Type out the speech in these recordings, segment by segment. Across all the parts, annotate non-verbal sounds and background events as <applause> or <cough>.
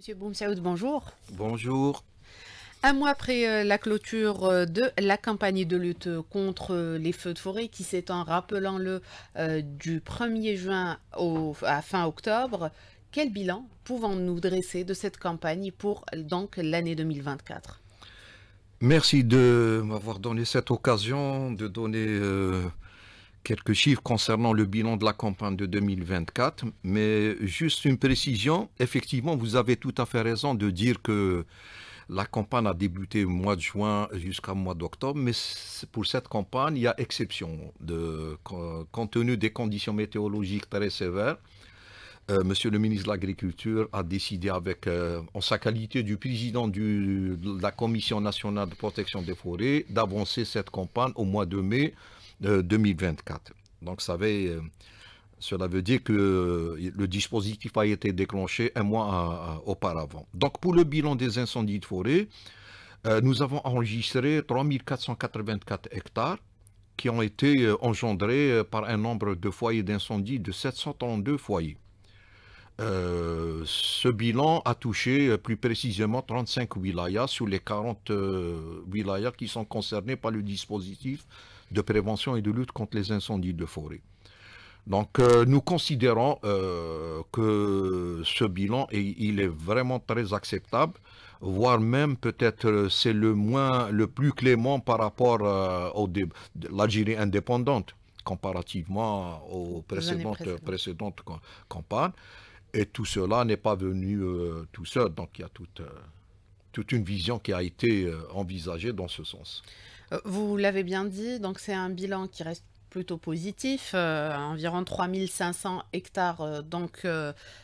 Monsieur Boumsaoud, bonjour. Bonjour. Un mois après euh, la clôture euh, de la campagne de lutte contre euh, les feux de forêt qui s'étend, rappelons-le, du 1er juin à fin octobre, quel bilan pouvons-nous dresser de cette campagne pour donc l'année 2024 Merci de m'avoir donné cette occasion de donner quelques chiffres concernant le bilan de la campagne de 2024, mais juste une précision. Effectivement, vous avez tout à fait raison de dire que la campagne a débuté au mois de juin jusqu'au mois d'octobre, mais pour cette campagne, il y a exception. De, compte tenu des conditions météorologiques très sévères, euh, Monsieur le ministre de l'Agriculture a décidé, avec, euh, en sa qualité du président de la Commission nationale de protection des forêts, d'avancer cette campagne au mois de mai 2024. Euh, Donc, euh, cela veut dire que euh, le dispositif a été déclenché un mois auparavant. Donc, pour le bilan des incendies de forêt, nous avons enregistré 3484 hectares qui ont été engendrés par un nombre de foyers d'incendie de 732 foyers. ce bilan a touché plus précisément 35 wilayas sur les 40 wilayas qui sont concernés par le dispositif de prévention et de lutte contre les incendies de forêt. Donc euh, nous considérons euh, que ce bilan, est, il est vraiment très acceptable, voire même peut-être euh, c'est le moins, le plus clément par rapport à l'Algérie indépendante, comparativement aux précédentes, précédentes. précédentes campagnes. Et tout cela n'est pas venu tout seul, donc il y a toute, toute une vision qui a été envisagée dans ce sens. Euh, vous l'avez bien dit, donc c'est un bilan qui reste plutôt positif, euh, environ 3500 hectares euh, donc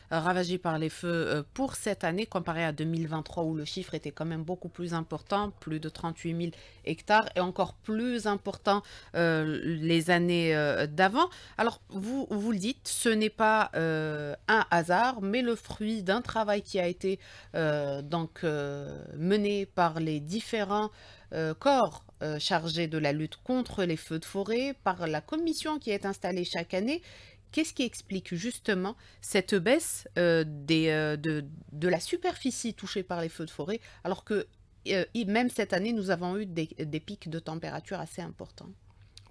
ravagés par les feux pour cette année comparé à 2023 où le chiffre était quand même beaucoup plus important, plus de 38 000 hectares et encore plus important les années d'avant. Alors vous vous le dites, ce n'est pas un hasard, mais le fruit d'un travail qui a été donc mené par les différents euh, corps euh, chargé de la lutte contre les feux de forêt par la commission qui est installée chaque année. Qu'est-ce qui explique justement cette baisse euh, de, la superficie touchée par les feux de forêt, alors que même cette année, nous avons eu des, pics de température assez importants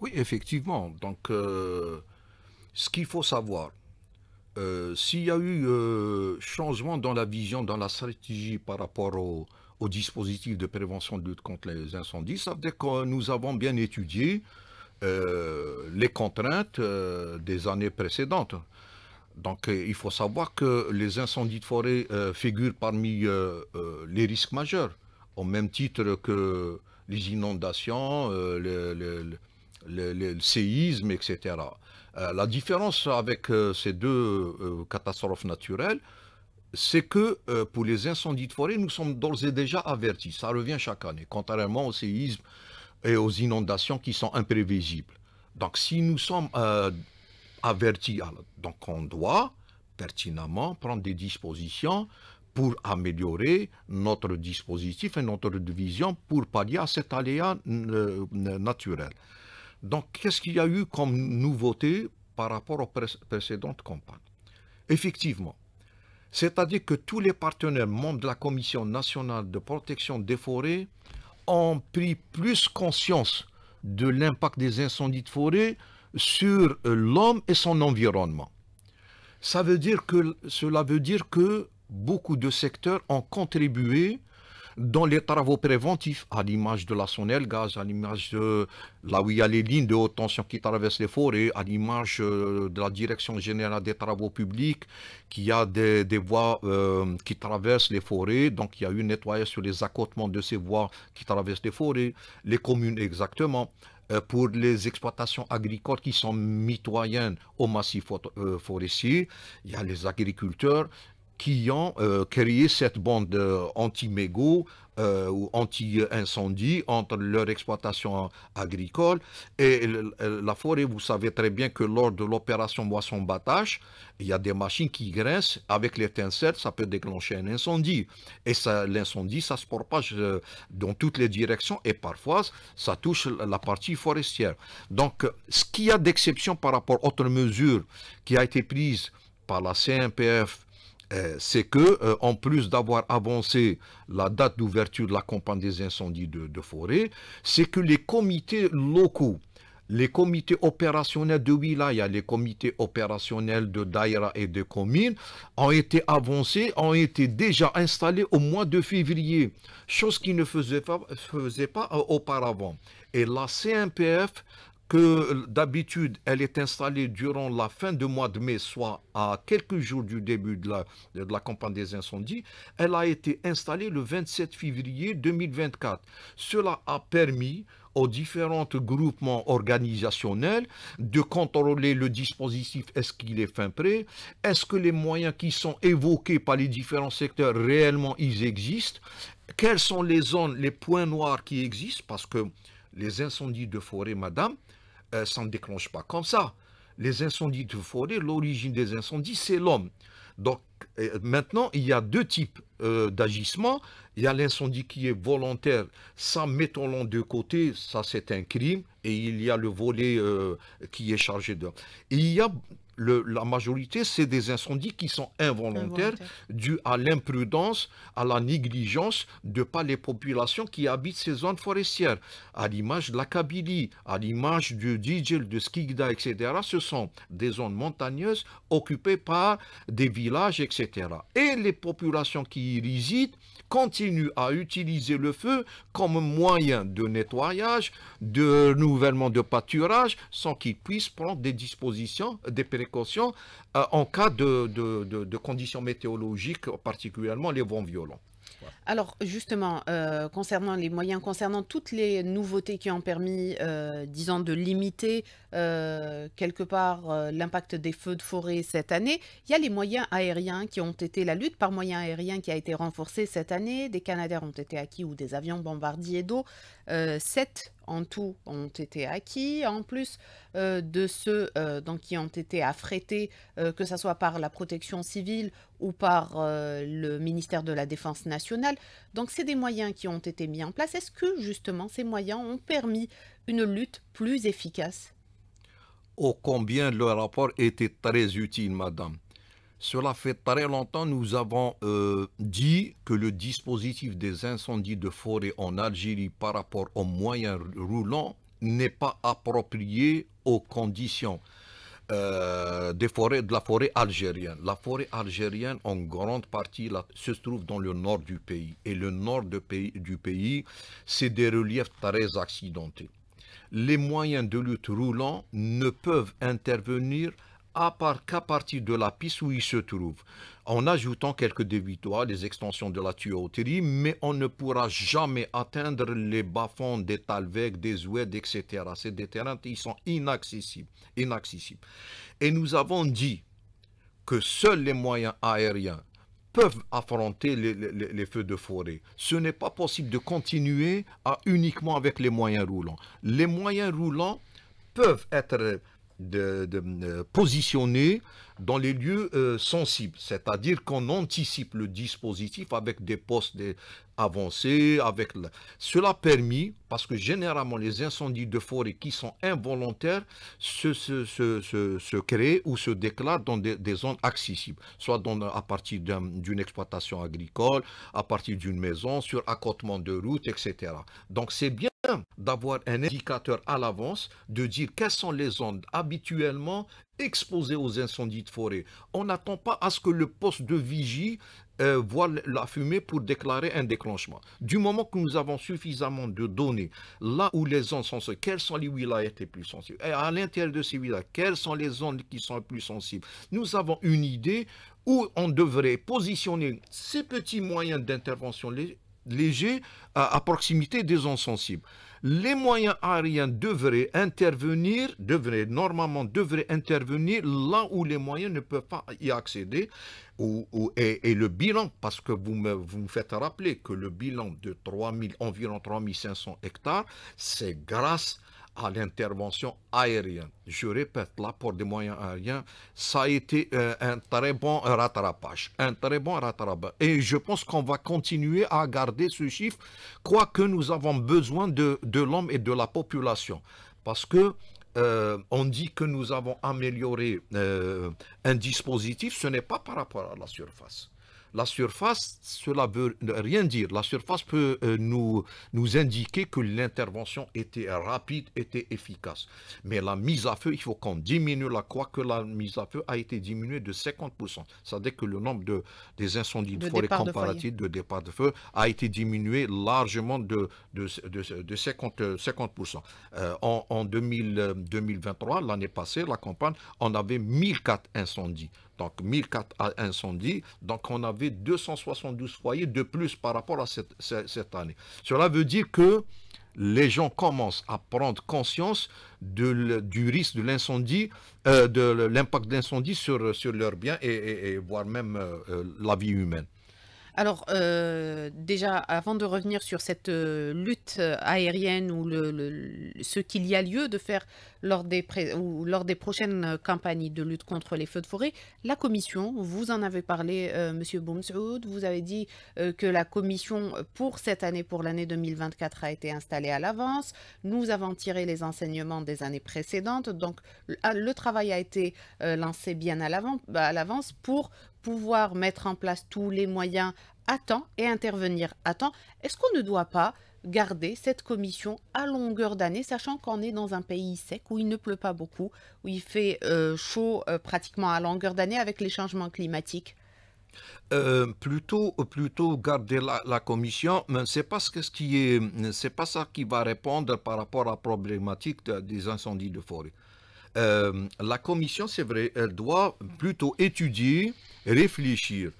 Oui, effectivement. Donc, ce qu'il faut savoir, s'il y a eu changement dans la vision, dans la stratégie par rapport aux au dispositif de prévention de lutte contre les incendies, ça veut dire que nous avons bien étudié euh, les contraintes euh, des années précédentes. Donc euh, il faut savoir que les incendies de forêt figurent parmi les risques majeurs, au même titre que les inondations, le, séisme, etc. la différence avec ces deux catastrophes naturelles, c'est que euh, pour les incendies de forêt, nous sommes d'ores et déjà avertis. Ça revient chaque année, contrairement aux séismes et aux inondations qui sont imprévisibles. Donc si nous sommes euh, avertis, donc on doit pertinemment prendre des dispositions pour améliorer notre dispositif et notre division pour pallier à cet aléa euh, naturel. Donc, qu'est-ce qu'il y a eu comme nouveauté par rapport aux précédentes campagnes Effectivement, c'est-à-dire que tous les partenaires membres de la Commission nationale de protection des forêts ont pris plus conscience de l'impact des incendies de forêt sur euh, l'homme et son environnement. Ça veut dire que, cela veut dire que beaucoup de secteurs ont contribué dans les travaux préventifs, à l'image de la sonnelle Gaz, à l'image de là où il y a les lignes de haute tension qui traversent les forêts, à l'image euh, de la Direction générale des travaux publics, qui a des, des voies euh, qui traversent les forêts. Donc il y a eu nettoyage sur les accotements de ces voies qui traversent les forêts, les communes exactement euh, pour les exploitations agricoles qui sont mitoyennes au massif forestier. Il y a les agriculteurs, qui ont euh, créé cette bande euh, anti-mégots euh, ou anti-incendie entre leur exploitation agricole et la forêt. Vous savez très bien que lors de l'opération moisson battage il y a des machines qui grincent. Avec l'étincelle, ça peut déclencher un incendie. Et l'incendie, ça se propage dans toutes les directions et parfois, ça touche la partie forestière. Donc, ce qu'il y a d'exception par rapport à autre mesure qui a été prise par la CNPF, euh, c'est que, euh, en plus d'avoir avancé la date d'ouverture de la campagne des incendies de, forêt, c'est que les comités locaux, les comités opérationnels de wilaya, les comités opérationnels de daïra et de communes ont été avancés, ont été déjà installés au mois de février, chose qui ne faisait pas, faisait pas euh, auparavant. Et la CMPF que euh, d'habitude, elle est installée durant la fin du mois de mai, soit à quelques jours du début de la, de la campagne des incendies, elle a été installée le 27 février 2024. Cela a permis aux différents groupements organisationnels de contrôler le dispositif. Est-ce qu'il est fin prêt Est-ce que les moyens qui sont évoqués par les différents secteurs réellement ils existent Quelles sont les zones, les points noirs qui existent Parce que les incendies de forêt, madame, euh, ça ne déclenche pas comme ça. Les incendies de forêt, l'origine des incendies, c'est l'homme. Donc euh, maintenant, il y a deux types euh, d'agissements. Il y a l'incendie qui est volontaire, ça mettons-le de côté, ça c'est un crime, et il y a le volet qui est chargé de... il y a la majorité, c'est des incendies qui sont involontaires, dus à l'imprudence, à la négligence de pas les populations qui habitent ces zones forestières. À l'image de la Kabylie, à l'image du Dijel, de Skigda, etc., ce sont des zones montagneuses occupées par des villages, etc. Et les populations qui y résident continuent à utiliser le feu comme moyen de nettoyage, de renouvellement de pâturage, sans qu'ils puissent prendre des dispositions, des précautions euh, en cas de, conditions météorologiques, particulièrement les vents violents. Alors justement, euh, concernant les moyens, concernant toutes les nouveautés qui ont permis, euh, disons, de limiter quelque part l'impact des feux de forêt cette année, il y a les moyens aériens qui ont été, la lutte par moyens aériens qui a été renforcée cette année, des Canadaires ont été acquis ou des avions bombardiers d'eau. cette en tout ont été acquis, en plus euh, de ceux euh, qui ont été affrétés, euh, que ce soit par la protection civile ou par le ministère de la Défense nationale. Donc c'est des moyens qui ont été mis en place. Est-ce que justement ces moyens ont permis une lutte plus efficace Oh combien le rapport était très utile, madame. Cela fait très longtemps, nous avons euh, dit que le dispositif des incendies de forêt en Algérie par rapport aux moyens roulants n'est pas approprié aux conditions euh, de la forêt algérienne. La forêt algérienne, en grande partie, se trouve dans le nord du pays. Et le nord du pays, c'est des reliefs très accidentés. Les moyens de lutte roulants ne peuvent intervenir à part qu'à partir de la piste où il se trouve, en ajoutant quelques dévitoires, les extensions de la tuyauterie, mais on ne pourra jamais atteindre les bas-fonds des Talvec, des Oued, etc. C'est des terrains qui sont inaccessibles, inaccessibles. Et nous avons dit que seuls les moyens aériens peuvent affronter les, feux de forêt. Ce n'est pas possible de continuer à uniquement avec les moyens roulants. Les moyens roulants peuvent être de, de, euh, positionner dans les lieux euh, sensibles, c'est-à-dire qu'on anticipe le dispositif avec des postes avancés, avec cela permet, parce que généralement les incendies de forêt qui sont involontaires se, se, se, créent ou se déclarent dans des, zones accessibles, soit à partir d'une exploitation agricole, à partir d'une maison, sur accotement de route, etc. Donc c'est bien d'avoir un indicateur à l'avance, de dire quelles sont les zones habituellement exposés aux incendies de forêt. On n'attend pas à ce que le poste de vigie euh, voie la fumée pour déclarer un déclenchement. Du moment que nous avons suffisamment de données, là où les zones sont quelles sont les wilayas les plus sensibles Et à l'intérieur de ces là quelles sont les zones qui sont les plus sensibles Nous avons une idée où on devrait positionner ces petits moyens d'intervention légers à proximité des zones sensibles les moyens aériens devraient intervenir, devraient normalement devraient intervenir là où les moyens ne peuvent pas y accéder. Ou, et, le bilan, parce que vous me, vous me faites rappeler que le bilan de 3000, environ 3500 hectares, c'est grâce à l'intervention aérienne. Je répète, là pour des moyens aériens, ça a été euh, un très bon rattrapage. Un très bon rattrapage. Et je pense qu'on va continuer à garder ce chiffre, quoique nous avons besoin de, l'homme et de la population. Parce que euh, on dit que nous avons amélioré euh, un dispositif, ce n'est pas par rapport à la surface. La surface, cela veut rien dire. La surface peut euh, nous, nous indiquer que l'intervention était rapide, était efficace. Mais la mise à feu, il faut qu'on diminue la croix que la mise à feu a été diminuée de 50%. C'est-à-dire que le nombre de, des incendies de, forêt comparatifs de, départ de feu a été diminué largement de, de, de 50%. 50%. Euh, euh, en 2023, l'année passée, la campagne, on avait 1004 incendies. Donc 1004 incendies. Donc on avait 272 foyers de plus par rapport à cette, année. Cela veut dire que les gens commencent à prendre conscience du risque de l'incendie, euh, de l'impact de l'incendie sur, sur leurs biens et, voire même euh, euh, la vie humaine. Alors, euh, déjà, avant de revenir sur cette euh, lutte euh, aérienne ou ce qu'il y a lieu de faire lors des, prochaines campagnes de lutte contre les feux de forêt, la commission, vous en avez parlé, Monsieur Boumsoud, vous avez dit que la commission pour cette année, pour l'année 2024, a été installée à l'avance. Nous avons tiré les enseignements des années précédentes, donc le ah, travail a été lancé bien à l'avance pour pouvoir mettre en place tous les moyens à temps et intervenir à temps, est-ce qu'on ne doit pas garder cette commission à longueur d'année, sachant qu'on est dans un pays sec où il ne pleut pas beaucoup, où il fait euh, chaud euh, pratiquement à longueur d'année avec les changements climatiques euh, plutôt, plutôt garder la, commission, mais c'est pas ce qui est, c'est pas ça qui va répondre par rapport à la problématique des incendies de forêt. la commission, c'est vrai, elle doit plutôt étudier réfléchir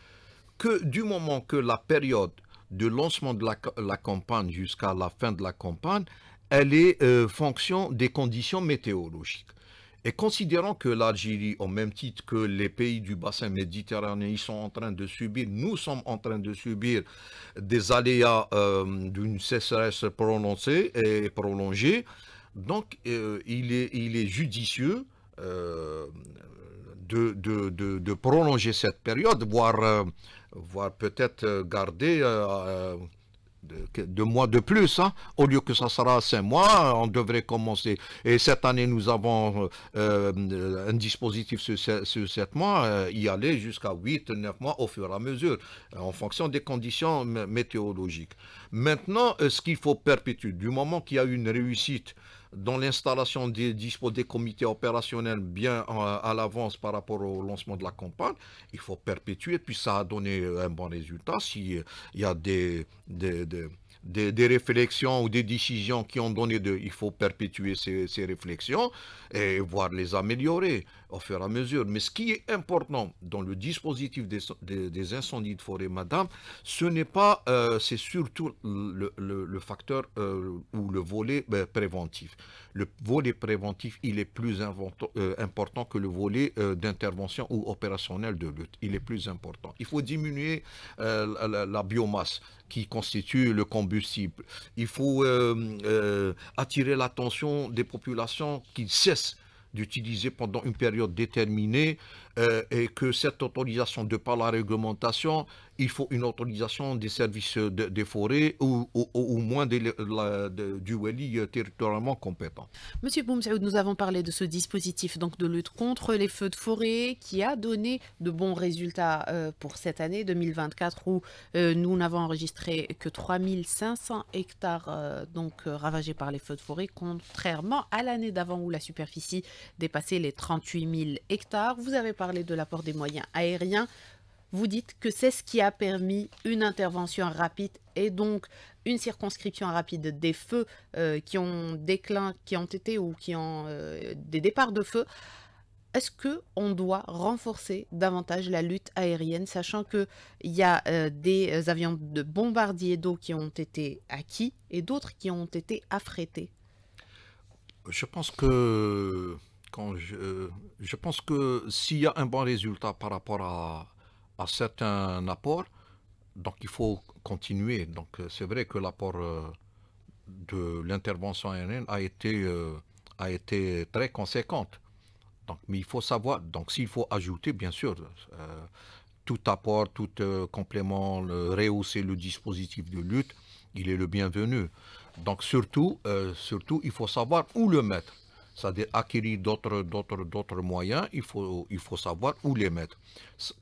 que du moment que la période de lancement de la, campagne jusqu'à la fin de la campagne, elle est euh, fonction des conditions météorologiques. Et considérant que l'Algérie, au même titre que les pays du bassin méditerranéen, ils sont en train de subir, nous sommes en train de subir des aléas euh, d'une sécheresse prononcée et prolongée, donc euh, il, est, judicieux, de, de, de, prolonger cette période, voire, euh, voire peut-être euh, garder euh, deux mois de plus. Hein. Au lieu que ça sera cinq mois, on devrait commencer. Et cette année, nous avons un dispositif sur, sept mois, y aller jusqu'à huit, neuf mois au fur et à mesure, en fonction des conditions météorologiques. Maintenant, ce qu'il faut perpétuer, du moment qu'il y a une réussite dans l'installation des, des comités opérationnels bien euh, à l'avance par rapport au lancement de la campagne, il faut perpétuer, puis ça a donné euh, un bon résultat. S'il euh, y a des, des, des des, réflexions ou des décisions qui ont donné de, il faut perpétuer ces, ces réflexions et voir les améliorer au fur et à mesure. Mais ce qui est important dans le dispositif des, incendies de forêt, madame, ce n'est pas, euh, c'est surtout le, facteur euh, ou le volet ben, préventif. Le volet préventif, il est plus euh, important que le volet d'intervention ou opérationnel de lutte. Il est plus important. Il faut diminuer la, biomasse qui constitue le combustible. Il faut attirer l'attention des populations qui cessent d'utiliser pendant une période déterminée euh, et que cette autorisation, de par la réglementation, il faut une autorisation des services des forêts ou au moins du Wali euh, territorialement compétent. Monsieur Boumsaoud, nous avons parlé de ce dispositif donc de lutte contre les feux de forêt qui a donné de bons résultats euh, pour cette année 2024 où nous n'avons enregistré que 3500 hectares donc ravagés par les feux de forêt contrairement à l'année d'avant où la superficie dépassait les 38 000 hectares. Vous avez parlé de l'apport des moyens aériens, vous dites que c'est ce qui a permis une intervention rapide et donc une circonscription rapide des feux euh, qui ont déclin, qui ont été ou qui ont euh, des départs de feu. Est-ce que on doit renforcer davantage la lutte aérienne, sachant que il y a euh, des avions de bombardiers d'eau qui ont été acquis et d'autres qui ont été affrétés Je pense que je, pense que s'il y a un bon résultat par rapport à, certains apports, donc il faut continuer. Donc euh, c'est vrai que l'apport euh, de l'intervention aérienne euh, a été, très conséquente. Donc, mais il faut savoir, donc s'il faut ajouter, bien sûr, tout apport, tout complément, rehausser le dispositif de lutte, il est le bienvenu. Donc surtout, surtout, il faut savoir où le mettre c'est-à-dire acquérir d'autres, d'autres, d'autres moyens, il faut, il faut savoir où les mettre.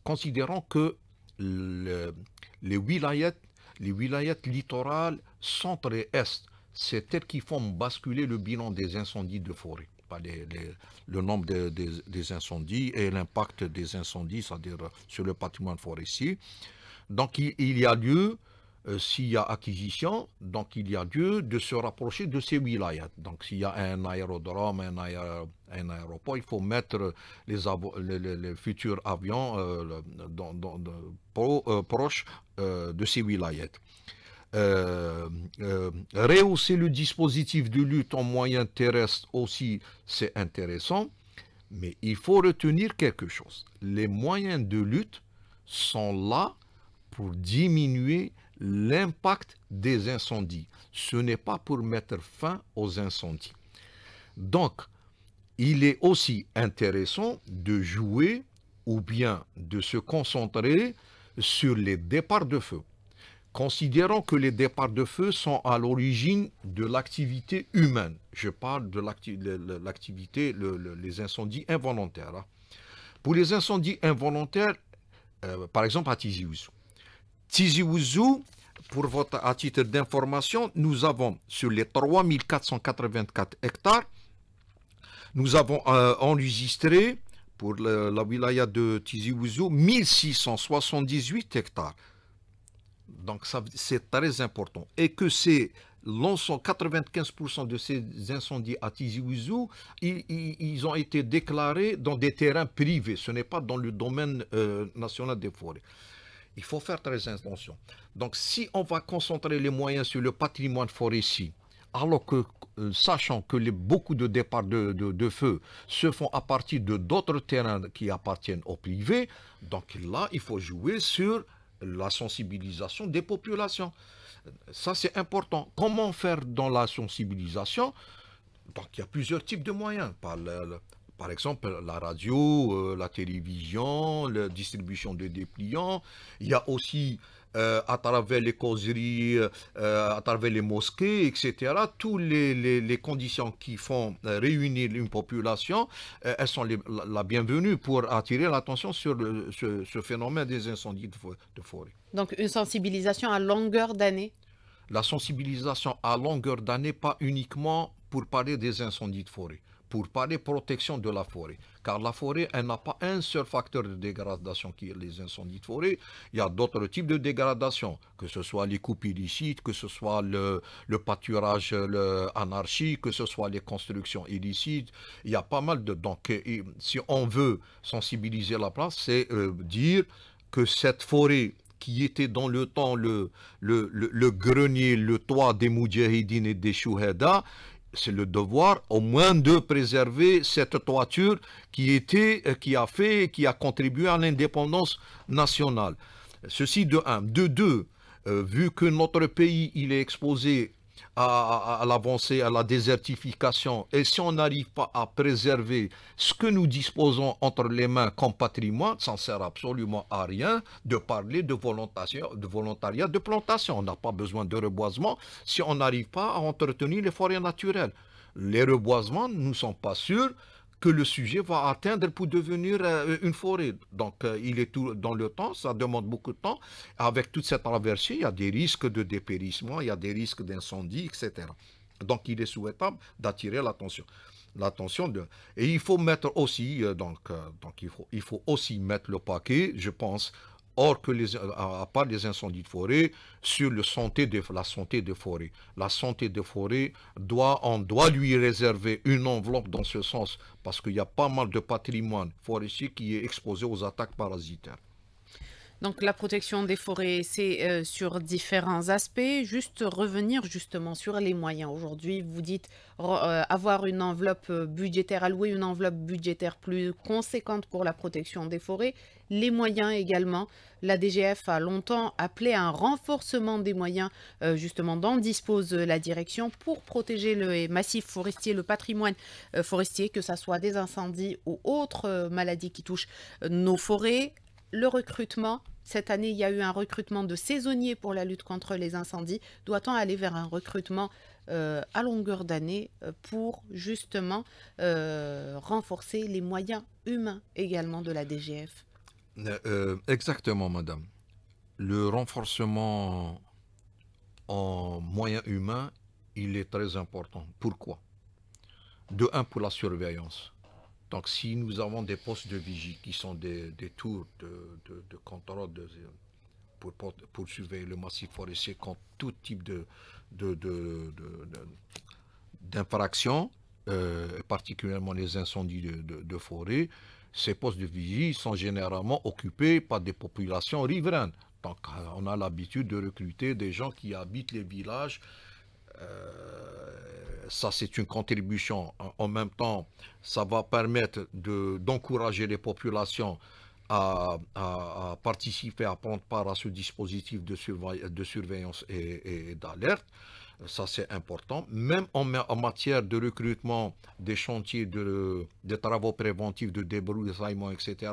Considérons que les wilayats les wilayats littorales centre et est, c'est elles qui font basculer le bilan des incendies de forêt. le nombre des incendies et l'impact des incendies, c'est-à-dire sur le patrimoine forestier. Donc il, il y a lieu euh, s'il y a acquisition, donc il y a lieu de se rapprocher de ces wilayas. Donc s'il y a un aérodrome, un, aéroport, il faut mettre les, futurs avions euh, de, euh, proches de ces wilayas. rehausser le dispositif de lutte en moyen terrestre aussi, c'est intéressant, mais il faut retenir quelque chose. Les moyens de lutte sont là pour diminuer l'impact des incendies. Ce n'est pas pour mettre fin aux incendies. Donc, il est aussi intéressant de jouer ou bien de se concentrer sur les départs de feu. Considérons que les départs de feu sont à l'origine de l'activité humaine. Je parle de l'activité, les incendies involontaires. Hein. Pour les incendies involontaires, euh, par exemple à Tizius, Tizi pour votre, à titre d'information, nous avons sur les 3484 hectares, nous avons euh, enregistré pour la wilaya de Tizi Ouzou 1678 hectares. Donc c'est très important. Et que c'est 95% de ces incendies à Tizi Ouzou, ils, ont été déclarés dans des terrains privés. Ce n'est pas dans le domaine euh, national des forêts. Il faut faire très attention. Donc, si on va concentrer les moyens sur le patrimoine forestier, alors que, euh, sachant que beaucoup de départs de, feu se font à partir de d'autres terrains qui appartiennent au privé, donc là, il faut jouer sur la sensibilisation des populations. Ça, c'est important. Comment faire dans la sensibilisation donc, il y a plusieurs types de moyens. Par, par exemple, la radio, euh, la télévision, la distribution de dépliants. Il y a aussi, euh, à travers les causeries, euh, à travers les mosquées, etc., toutes les, conditions qui font réunir une population, elles sont la, bienvenue pour attirer l'attention sur ce, phénomène des incendies de, de forêt. Donc une sensibilisation à longueur d'année La sensibilisation à longueur d'année, pas uniquement pour parler des incendies de forêt pour parler protection de la forêt. Car la forêt, elle n'a pas un seul facteur de dégradation qui est les incendies de forêt. Il y a d'autres types de dégradation, que ce soit les coupes illicites, que ce soit le, pâturage le, anarchique, que ce soit les constructions illicites. Il y a pas mal de... Donc, si on veut sensibiliser la place, c'est euh, dire que cette forêt qui était dans le temps le, grenier, le toit des Moudjahidines et des Chouhédas, c'est le devoir au moins de préserver cette toiture qui était, euh, qui a fait, qui a contribué à l'indépendance nationale. Ceci de un. De deux, euh, vu que notre pays il est exposé à, l'avancée, à la désertification, et si on n'arrive pas à préserver ce que nous disposons entre les mains comme patrimoine, ça ne sert absolument à rien de parler de, de volontariat, de plantation. On n'a pas besoin de reboisement si on n'arrive pas à entretenir les forêts naturelles. Les reboisements ne sont pas sûrs que le sujet va atteindre pour devenir euh, une forêt. Donc, euh, il est tout dans le temps, ça demande beaucoup de temps. Avec toute cette traversée, il y a des risques de dépérissement, il y a des risques d'incendie, etc. Donc, il est souhaitable d'attirer l'attention. L'attention de... Et il faut mettre aussi, euh, donc, donc il, faut, il faut aussi mettre le paquet, je pense, Or, que euh, à part les incendies de forêt, sur santé la santé des forêts, la santé des forêts, doit, on doit lui réserver une enveloppe dans ce sens, parce qu'il y a pas mal de patrimoine forestier qui est exposé aux attaques parasitaires. Donc la protection des forêts, c'est euh, sur différents aspects. Juste revenir justement sur les moyens. Aujourd'hui, vous dites euh, avoir une enveloppe euh, budgétaire, allouée, une enveloppe budgétaire plus conséquente pour la protection des forêts. Les moyens également. La DGF a longtemps appelé à un renforcement des moyens justement dont dispose la direction pour protéger le massif forestier, le patrimoine forestier, que ce soit des incendies ou autres maladies qui touchent nos forêts le recrutement, cette année, il y a eu un recrutement de saisonniers pour la lutte contre les incendies. Doit-on aller vers un recrutement euh, à longueur d'année euh, pour justement euh, renforcer les moyens humains également de la DGF Exactement, madame. Le renforcement en moyens humains, il est très important. Pourquoi De un, pour la surveillance. Donc, si nous avons des postes de vigie qui sont des, tours de, contrôle pour, surveiller le massif forestier contre tout type de, d'infraction, euh, particulièrement les incendies de, forêt, ces postes de vigie sont généralement occupés par des populations riveraines. Donc, euh, on a l'habitude de recruter des gens qui habitent les villages. Euh, ça c'est une contribution. En même temps, ça va permettre d'encourager les populations à, participer, à prendre part à ce dispositif de, surveillance, de surveillance et, d'alerte. Ça, c'est important. Même en, matière de recrutement des chantiers, de, des travaux préventifs, de débrouillement etc.,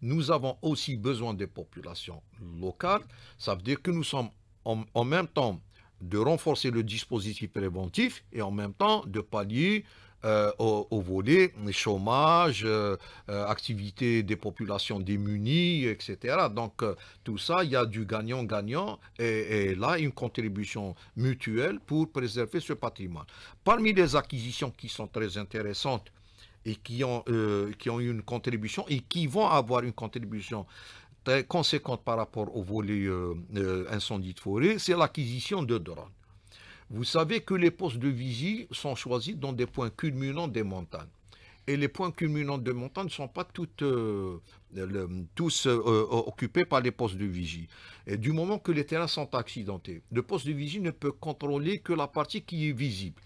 nous avons aussi besoin des populations locales. Ça veut dire que nous sommes en même temps de renforcer le dispositif préventif et en même temps de pallier euh, au, volet chômage, euh, euh, activité des populations démunies, etc. Donc tout ça, il y a du gagnant-gagnant et, là une contribution mutuelle pour préserver ce patrimoine. Parmi les acquisitions qui sont très intéressantes et qui ont, qui ont une contribution et qui vont avoir une contribution très conséquente par rapport au volet euh, euh, incendie de forêt, c'est l'acquisition de drones. Vous savez que les postes de vigie sont choisis dans des points culminants des montagnes. Et les points culminants des montagnes ne sont pas toutes, euh, tous occupés par les postes de vigie. Et du moment que les terrains sont accidentés, le poste de vigie ne peut contrôler que la partie qui est visible.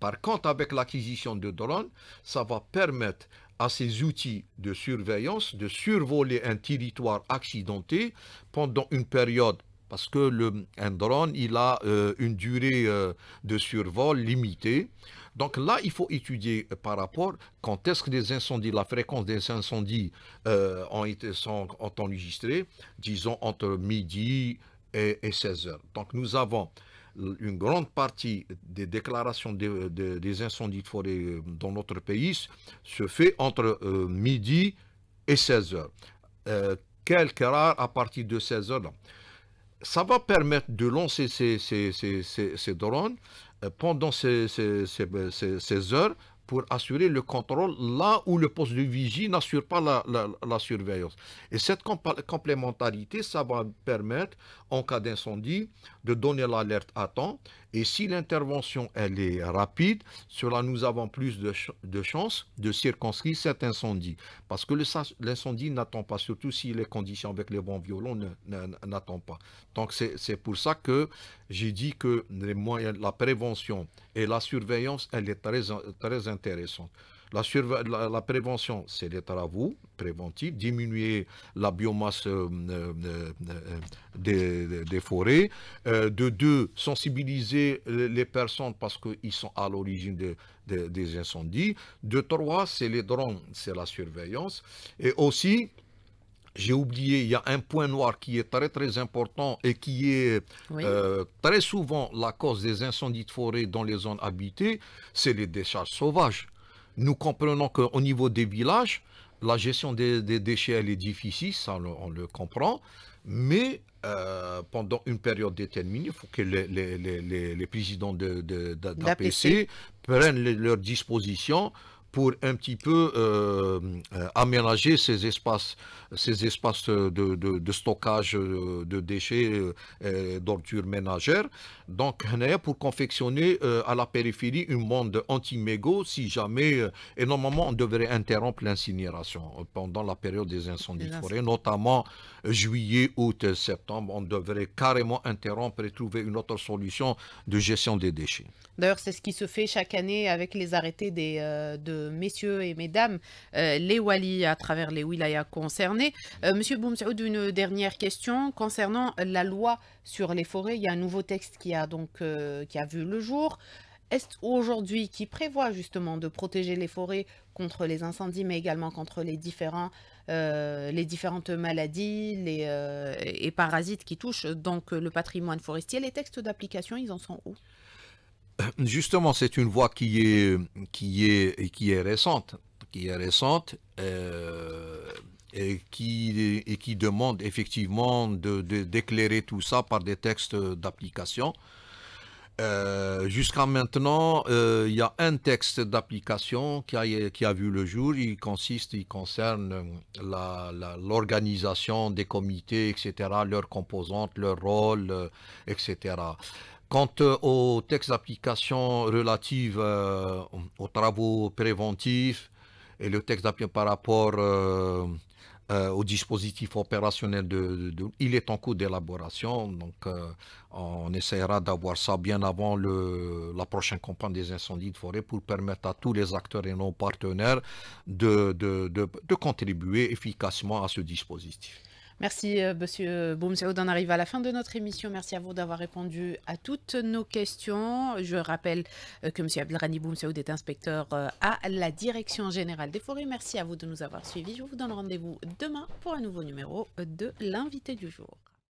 Par contre, avec l'acquisition de drones, ça va permettre à ces outils de surveillance de survoler un territoire accidenté pendant une période parce que le, drone, il a euh, une durée euh, de survol limitée. Donc là, il faut étudier euh, par rapport quand est-ce que les incendies, la fréquence des incendies ont été sont, enregistrés, disons entre midi et, et 16 heures. Donc nous avons une grande partie des déclarations des incendies de forêt euh, dans notre pays se fait entre euh, midi et 16 heures. Euh, quelques rares à partir de 16 heures. Ça va permettre de lancer ces drones pendant ces, heures pour assurer le contrôle là où le poste de vigie n'assure pas la, surveillance. Et cette complémentarité, ça va permettre, en cas d'incendie, de donner l'alerte à temps. Et si l'intervention elle est rapide, cela nous avons plus de, de chances de circonscrire cet incendie. Parce que l'incendie n'attend pas, surtout si les conditions avec les bons violons n'attendent pas. Donc c'est pour ça que j'ai dit que les moyens, la prévention et la surveillance, elle est très, très intéressante. La, prévention, c'est les travaux préventifs, diminuer la biomasse euh, euh, des, forêts. Euh, de deux, sensibiliser les personnes parce qu'ils sont à l'origine des incendies. De trois, c'est les drones, c'est la surveillance. Et aussi, j'ai oublié, il y a un point noir qui est très très important et qui est euh, très souvent la cause des incendies de forêt dans les zones habitées, c'est les décharges sauvages. Nous comprenons qu'au niveau des villages, la gestion des, déchets est difficile, ça on le comprend, mais euh, pendant une période déterminée, il faut que les, présidents de, la PC prennent leurs dispositions pour un petit peu euh, euh, aménager ces espaces, ces espaces de, stockage euh, de déchets d'ordures ménagères. Donc, pour confectionner à la périphérie une bande anti-mégots si jamais, et normalement, on devrait interrompre l'incinération pendant la période des incendies de forêt, notamment juillet, août, septembre. On devrait carrément interrompre et trouver une autre solution de gestion des déchets. D'ailleurs, c'est ce qui se fait chaque année avec les arrêtés des, de messieurs et mesdames euh, les walis à travers les wilayas concernés. Euh, Monsieur Boumsaoud, une dernière question concernant la loi sur les forêts. Il y a un nouveau texte qui a, donc, euh, qui a vu le jour est ce aujourd'hui qui prévoit justement de protéger les forêts contre les incendies, mais également contre les, différents, les différentes maladies et parasites qui touchent donc le patrimoine forestier. Les textes d'application, ils en sont où <clears throat> justement, c'est une voie qui est, qui est, qui est récente, qui est récente euh, et, qui, et qui demande effectivement d'éclairer de, tout ça par des textes d'application. Euh, jusqu'à maintenant, euh, il y a un texte d'application qui a, qui a, vu le jour. Il consiste, il concerne l'organisation des comités, etc., leurs composantes, leur rôle, etc. Quant euh, aux textes d'application relatifs euh, aux travaux préventifs et le texte d'application par rapport euh, au dispositif opérationnel, de, il est en cours d'élaboration. Donc, on essaiera d'avoir ça bien avant la prochaine campagne des incendies de forêt pour permettre à tous les acteurs et nos partenaires de contribuer efficacement à ce dispositif. Merci, euh, Monsieur euh, Boumsaoud. On arrive à la fin de notre émission. Merci à vous d'avoir répondu à toutes nos questions. Je rappelle euh, que Monsieur Abdelrani Boumsaoud est inspecteur à la Direction Générale des Forêts. Merci à vous de nous avoir suivis. Je vous donne rendez-vous demain pour un nouveau numéro de l'invité du jour.